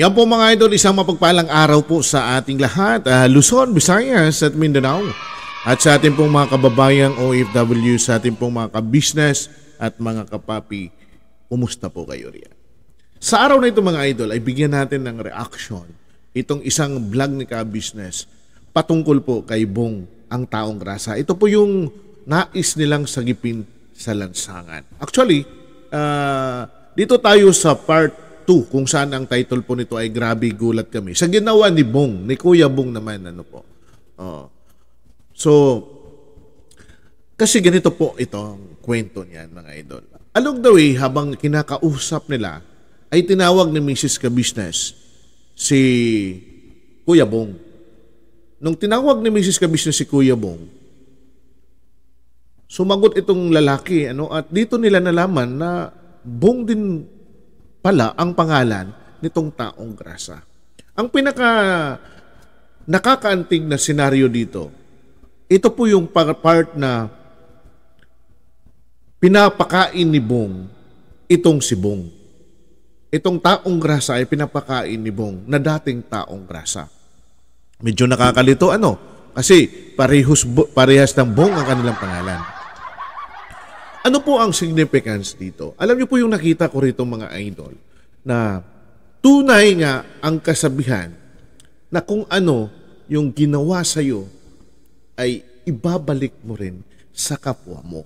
Yan po mga idol, isang mapagpalang araw po sa ating lahat, uh, Luzon, Visayas at Mindanao. At sa ating pong mga kababayang OFW, sa ating pong mga kabisnes at mga kapapi, kumusta po kayo riyan? Sa araw na ito mga idol, ay bigyan natin ng reaction itong isang vlog ni kabisnes patungkol po kay Bong ang taong rasa. Ito po yung nais nilang sagipin sa lansangan. Actually, uh, dito tayo sa part part 2 kung saan ang title po nito ay Grabe Gulat Kami. Sa ginawa ni Bong, ni Kuya Bong naman ano po. Oh. So kasi ganito po itong kwento niyan mga idol. Along the way habang kinakausap nila ay tinawag ni Mrs. Kabisnes si Kuya Bong. Nung tinawag ni Mrs. Kabisnes si Kuya Bong, sumagot itong lalaki ano at dito nila nalaman na Bong din pala ang pangalan nitong taong grasa. Ang pinaka nakakaanting na senaryo dito, ito po yung part na pinapakain ni Bong itong si Bong. Itong taong grasa ay pinapakain ni Bong na dating taong grasa. Medyo nakakalito ano? Kasi parehas, parehas ng Bong ang kanilang pangalan. Ano po ang significance dito? Alam niyo po yung nakita ko rito mga idol na tunay nga ang kasabihan na kung ano yung ginawa sa iyo ay ibabalik mo rin sa kapwa mo.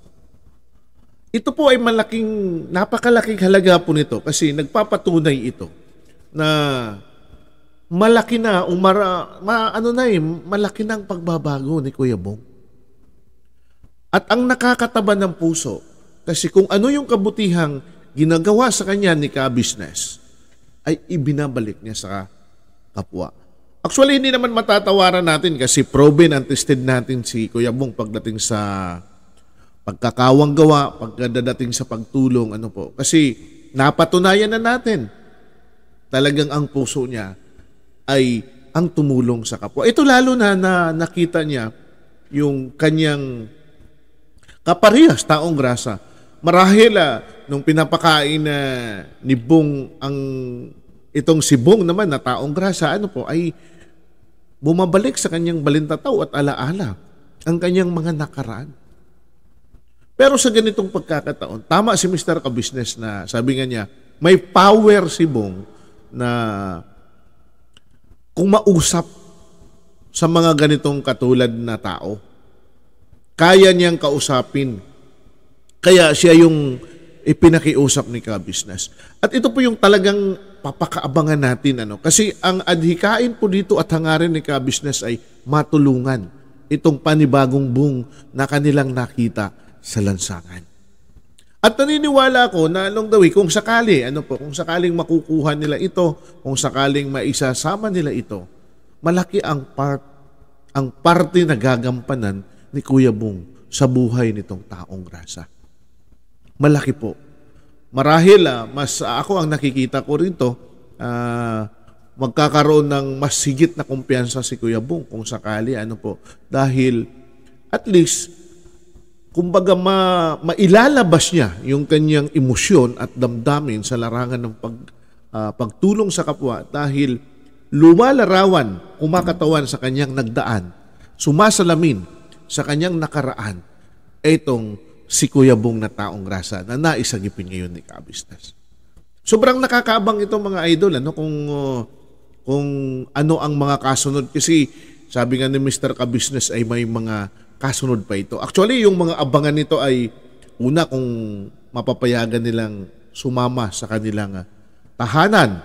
Ito po ay malaking, napakalaking halaga po nito kasi nagpapatunay ito na malaki na, umara, ma, ano na eh, malaki na ang pagbabago ni Kuya Bong. At ang nakakataba ng puso, kasi kung ano yung kabutihang ginagawa sa kanya ni ka-business, ay ibinabalik niya sa kapwa. Actually, hindi naman matatawaran natin kasi proven and tested natin si Kuya Bong pagdating sa pagkakawang gawa, pagdating sa pagtulong, ano po. Kasi napatunayan na natin talagang ang puso niya ay ang tumulong sa kapwa. Ito lalo na, na nakita niya yung kanyang kaparehas taong grasa. Marahil ah, nung pinapakain na ni Bong ang itong si Bong naman na taong grasa, ano po, ay bumabalik sa kanyang balintataw at alaala ang kanyang mga nakaraan. Pero sa ganitong pagkakataon, tama si Mr. Kabusiness na sabi nga niya, may power si Bong na kung mausap sa mga ganitong katulad na tao, kaya niyang kausapin. Kaya siya yung ipinakiusap ni Kabisnes. At ito po yung talagang papakaabangan natin. Ano? Kasi ang adhikain po dito at hangarin ni Kabisnes ay matulungan itong panibagong bung na kanilang nakita sa lansangan. At naniniwala ako na along the way, kung sakali, ano po, kung sakaling makukuha nila ito, kung sakaling maisasama nila ito, malaki ang part, ang parte na gagampanan ni Kuya Bong sa buhay nitong taong rasa. Malaki po. Marahil ah, mas ah, ako ang nakikita ko rito, ah, magkakaroon ng mas higit na kumpiyansa si Kuya Bong kung sakali ano po. Dahil at least kumbaga ma, mailalabas niya yung kanyang emosyon at damdamin sa larangan ng pag, uh, pagtulong sa kapwa dahil lumalarawan, kumakatawan sa kanyang nagdaan, sumasalamin sa kanyang nakaraan itong si Kuya Bong na taong grasa na naisagipin ngayon ni Kabistas. Sobrang nakakaabang ito mga idol ano kung oh, kung ano ang mga kasunod kasi sabi nga ni Mr. Kabusiness ay may mga kasunod pa ito. Actually, yung mga abangan nito ay una kung mapapayagan nilang sumama sa kanilang ah, tahanan.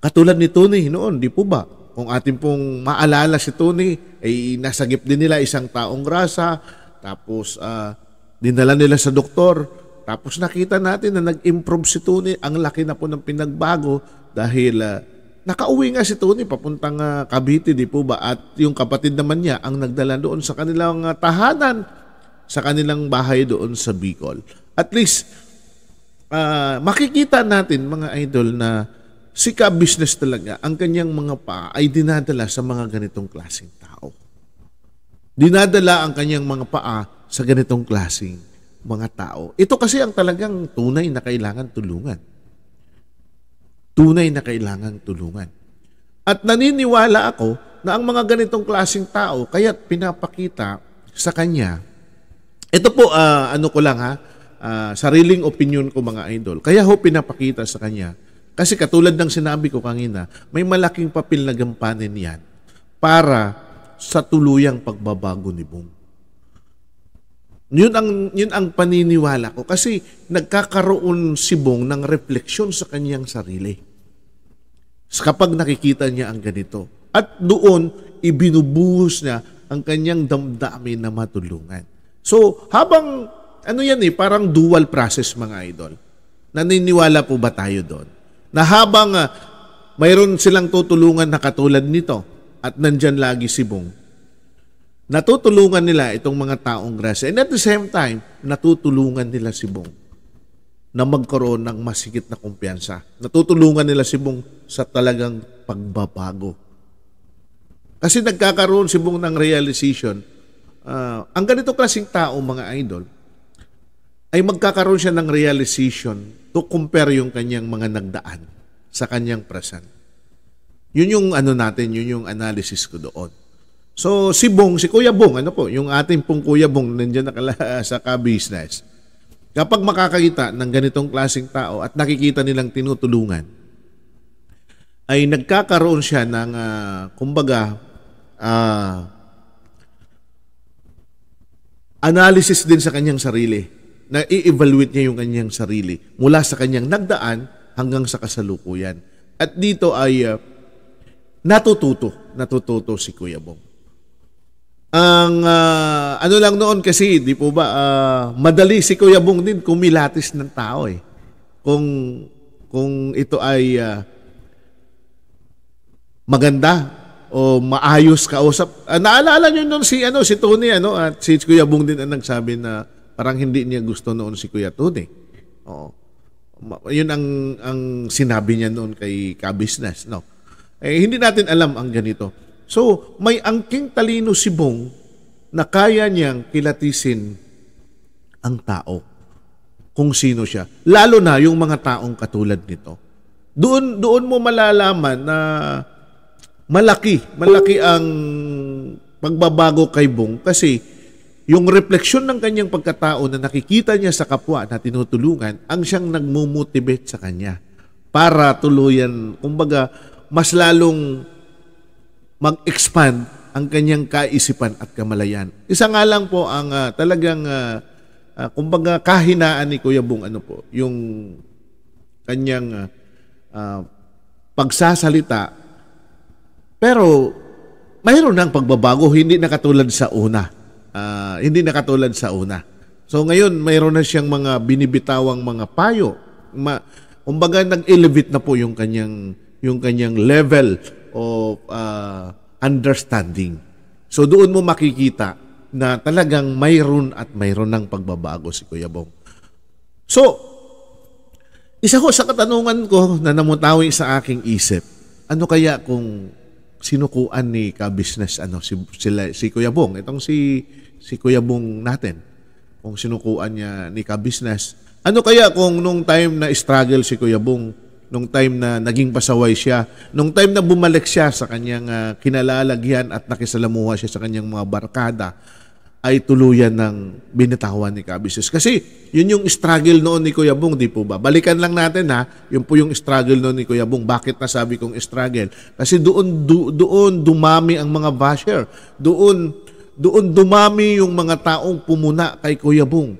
Katulad ni Tony noon, di po ba? Kung atin pong maalala si Tony, ay nasagip din nila isang taong rasa tapos uh, dinala nila sa doktor tapos nakita natin na nag-improve si Tony ang laki na po ng pinagbago dahil uh, nakauwi nga si Tony papuntang uh, Cavite di po ba at yung kapatid naman niya ang nagdala doon sa kanilang uh, tahanan sa kanilang bahay doon sa Bicol at least uh, makikita natin mga idol na si ka business talaga ang kanyang mga pa ay dinadala sa mga ganitong klaseng dinadala ang kanyang mga paa sa ganitong klasing mga tao. Ito kasi ang talagang tunay na kailangan tulungan. Tunay na kailangan tulungan. At naniniwala ako na ang mga ganitong klasing tao kaya't pinapakita sa kanya. Ito po uh, ano ko lang ha, uh, sariling opinion ko mga idol. Kaya ho pinapakita sa kanya. Kasi katulad ng sinabi ko kanina, may malaking papel na gampanin yan para sa tuluyang pagbabago ni Bong. Yun ang, yun ang paniniwala ko kasi nagkakaroon si Bong ng refleksyon sa kanyang sarili. Kapag nakikita niya ang ganito. At doon, ibinubuhos niya ang kanyang damdamin na matulungan. So, habang, ano yan eh, parang dual process mga idol. Naniniwala po ba tayo doon? Na habang uh, mayroon silang tutulungan na katulad nito, at nandyan lagi si Bong, natutulungan nila itong mga taong grasya. And at the same time, natutulungan nila si Bong na magkaroon ng masigit na kumpiyansa. Natutulungan nila si Bong sa talagang pagbabago. Kasi nagkakaroon si Bong ng realization, uh, ang ganito klaseng tao, mga idol, ay magkakaroon siya ng realization to compare yung kanyang mga nagdaan sa kanyang present. Yun yung ano natin, yun yung analysis ko doon. So si Bong, si Kuya Bong, ano po, yung ating pong Kuya Bong nandiyan nakala sa ka-business. Kapag makakakita ng ganitong klasing tao at nakikita nilang tinutulungan, ay nagkakaroon siya ng, uh, kumbaga, uh, analysis din sa kanyang sarili. Na i-evaluate niya yung kanyang sarili mula sa kanyang nagdaan hanggang sa kasalukuyan. At dito ay uh, natututo, natututo si Kuya Bong. Ang uh, ano lang noon kasi, di po ba, uh, madali si Kuya Bong din kumilatis ng tao eh. Kung, kung ito ay uh, maganda o maayos kausap. Uh, naalala niyo noon si ano si Tony ano at si Kuya Bong din ang nagsabi na parang hindi niya gusto noon si Kuya Tony. Oo. Yun ang ang sinabi niya noon kay Kabisnes, no. Eh, hindi natin alam ang ganito. So, may angking talino si Bong na kaya niyang kilatisin ang tao kung sino siya. Lalo na yung mga taong katulad nito. Doon, doon mo malalaman na malaki, malaki ang pagbabago kay Bong kasi yung refleksyon ng kanyang pagkatao na nakikita niya sa kapwa na tinutulungan ang siyang nagmumotivate sa kanya para tuluyan, kumbaga, mas lalong mag-expand ang kanyang kaisipan at kamalayan. Isa nga lang po ang uh, talagang uh, uh, kumbaga kahinaan ni Kuya Bong ano po, yung kanyang uh, uh, pagsasalita pero mayroon ng pagbabago hindi na katulad sa una. Uh, hindi na katulad sa una. So ngayon mayroon na siyang mga binibitawang mga payo. Ma, kumbaga nag-elevate na po yung kanyang yung kanyang level of uh, understanding. So doon mo makikita na talagang mayroon at mayroon ng pagbabago si Kuya Bong. So, isa ko sa katanungan ko na namutawi sa aking isip, ano kaya kung sinukuan ni ka-business ano si sila si Kuya Bong, itong si si Kuya Bong natin. Kung sinukuan niya ni ka-business, ano kaya kung nung time na struggle si Kuya Bong, nung time na naging pasaway siya, nung time na bumalik siya sa kanyang uh, kinalalagyan at nakisalamuha siya sa kanyang mga barkada, ay tuluyan ng binitawan ni Kabises. Kasi yun yung struggle noon ni Kuya Bong, di po ba? Balikan lang natin ha, yun po yung struggle noon ni Kuya Bong. Bakit nasabi kong struggle? Kasi doon, do, doon dumami ang mga basher. Doon, doon dumami yung mga taong pumuna kay Kuya Bong.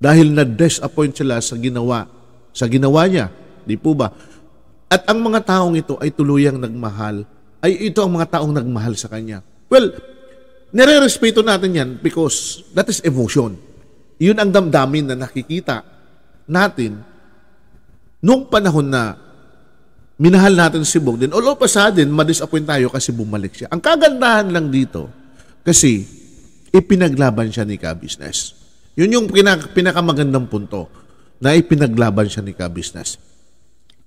Dahil na-disappoint sila sa ginawa, sa ginawa niya Di po ba? At ang mga taong ito ay tuluyang nagmahal. Ay ito ang mga taong nagmahal sa Kanya. Well, nire-respeto natin yan because that is emotion. Yun ang damdamin na nakikita natin nung panahon na minahal natin si Bong din. All of a sudden, madisappoint tayo kasi bumalik siya. Ang kagandahan lang dito, kasi ipinaglaban siya ni Ka-Business. Yun yung pinak- pinakamagandang punto na ipinaglaban siya ni Ka-Business.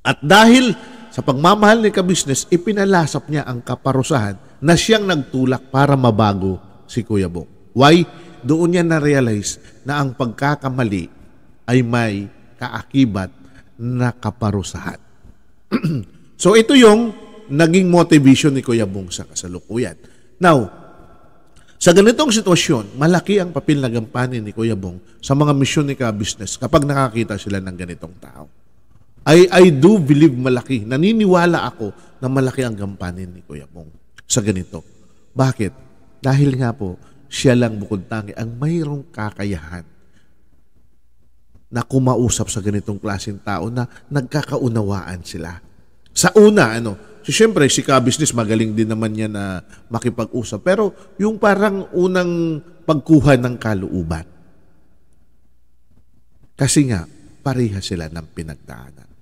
At dahil sa pagmamahal ni ka-business, ipinalasap niya ang kaparusahan na siyang nagtulak para mabago si Kuya Bong. Why? Doon niya na-realize na ang pagkakamali ay may kaakibat na kaparusahan. so ito yung naging motivation ni Kuya Bong sa kasalukuyan. Now, sa ganitong sitwasyon, malaki ang papel na gampanin ni Kuya Bong sa mga misyon ni ka-business kapag nakakita sila ng ganitong tao. I, I do believe malaki. Naniniwala ako na malaki ang gampanin ni Kuya Pong sa ganito. Bakit? Dahil nga po, siya lang bukod tangi ang mayroong kakayahan na kumausap sa ganitong klaseng tao na nagkakaunawaan sila. Sa una, ano, si siyempre si Ka Business magaling din naman niya na makipag-usap pero yung parang unang pagkuha ng kalooban. Kasi nga parehas sila ng pinagdaanan.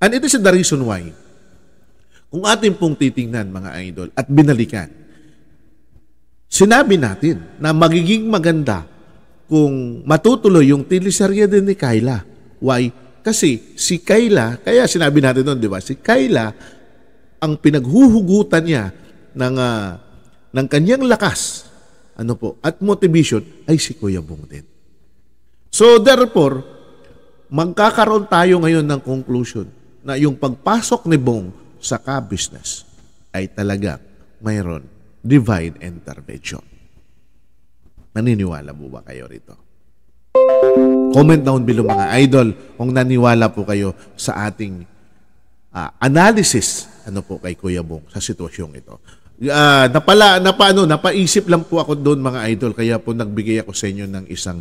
And it is the reason why, kung atin pong titingnan mga idol at binalikan, sinabi natin na magiging maganda kung matutuloy yung tilisarya din ni Kayla. Why? Kasi si Kayla, kaya sinabi natin noon, di ba? Si Kayla, ang pinaghuhugutan niya ng, uh, ng kanyang lakas ano po, at motivation ay si Kuya Bong din. So therefore, magkakaroon tayo ngayon ng conclusion na yung pagpasok ni Bong sa ka-business ay talaga mayroon divine intervention. Naniniwala po ba kayo rito? Comment down below mga idol kung naniwala po kayo sa ating uh, analysis ano po kay Kuya Bong sa sitwasyong ito. Uh, napala, napaano, napaisip lang po ako doon mga idol kaya po nagbigay ako sa inyo ng isang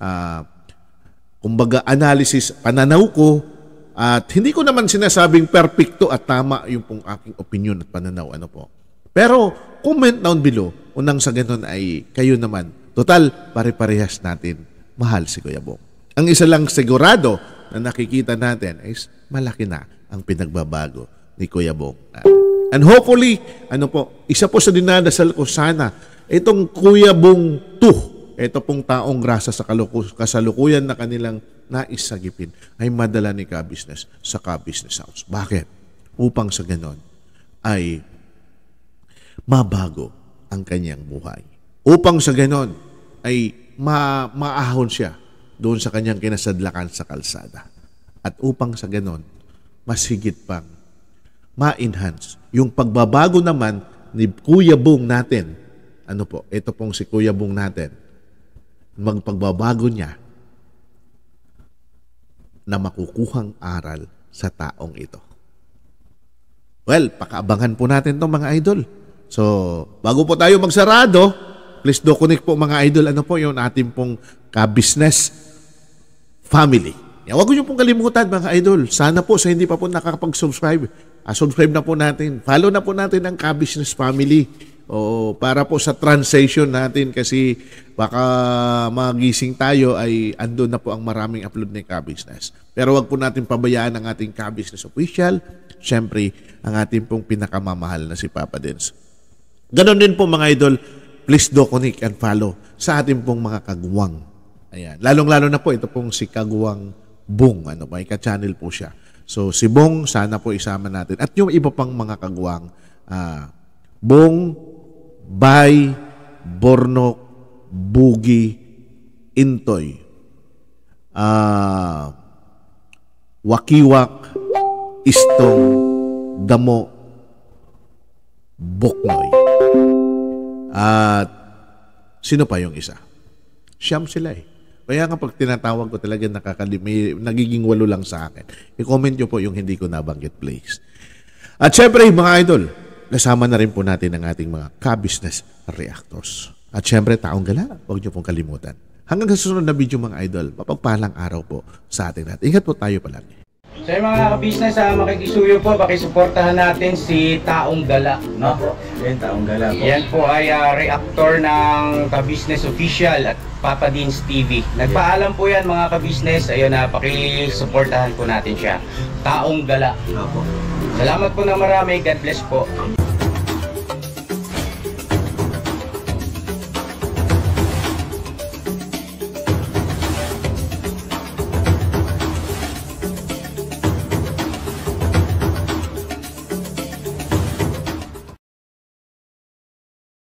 uh, kumbaga analysis, pananaw ko at hindi ko naman sinasabing perfecto at tama yung pong aking opinion at pananaw. Ano po. Pero comment down below unang sa ganun ay kayo naman. Total, pare-parehas natin. Mahal si Kuya Bong. Ang isa lang sigurado na nakikita natin is malaki na ang pinagbabago ni Kuya Bong. And hopefully, ano po, isa po sa dinadasal ko sana, itong Kuya Bong 2, ito pong taong grasa sa kasalukuyan na kanilang nais sagipin ay madala ni ka-business sa ka-business house. Bakit? Upang sa ganon ay mabago ang kanyang buhay. Upang sa ganon ay ma maahon siya doon sa kanyang kinasadlakan sa kalsada. At upang sa ganon, mas higit pang ma-enhance yung pagbabago naman ni Kuya Bong natin. Ano po? Ito pong si Kuya Bong natin magpagbabago niya na makukuhang aral sa taong ito. Well, pakaabangan po natin to mga idol. So, bago po tayo magsarado, please do connect po mga idol. Ano po yung ating pong ka-business family. Yan, huwag niyo pong kalimutan mga idol. Sana po sa hindi pa po nakakapag-subscribe, uh, subscribe na po natin. Follow na po natin ang ka-business family o para po sa transition natin kasi baka magising tayo ay andun na po ang maraming upload ng K-Business. Pero wag po natin pabayaan ang ating K-Business official, syempre ang ating pong pinakamamahal na si Papa Dens. Ganon din po mga idol, please do connect and follow sa ating pong mga kagwang. Ayan. Lalong-lalo na po ito pong si Kagwang Bong. Ano ba? Ika-channel po siya. So si Bong, sana po isama natin. At yung iba pang mga kagwang, uh, ah, Bong, Bay, Bornok, Bugi, Intoy, uh, Wakiwak, Istong, Damo, Buknoy. At sino pa yung isa? Siyam sila eh. Kaya nga pag tinatawag ko talaga nakakalimi, nagiging walo lang sa akin. I-comment nyo po yung hindi ko nabanggit please. At syempre mga idol, kasama na rin po natin ang ating mga ka-business reactors. At syempre, taong gala, huwag niyo pong kalimutan. Hanggang sa susunod na video mga idol, mapagpalang araw po sa ating lahat. Ingat po tayo palagi. So mga ka-business, ah, makikisuyo po, pakisuportahan natin si Taong Gala. No? Yan, taong gala po. Yan po ay ah, reactor ng ka-business official at Papa Deans TV. Nagpaalam po yan mga ka-business, ayun na, ah, pakisuportahan po natin siya. Taong Gala. Opo. Salamat po na marami, God bless po.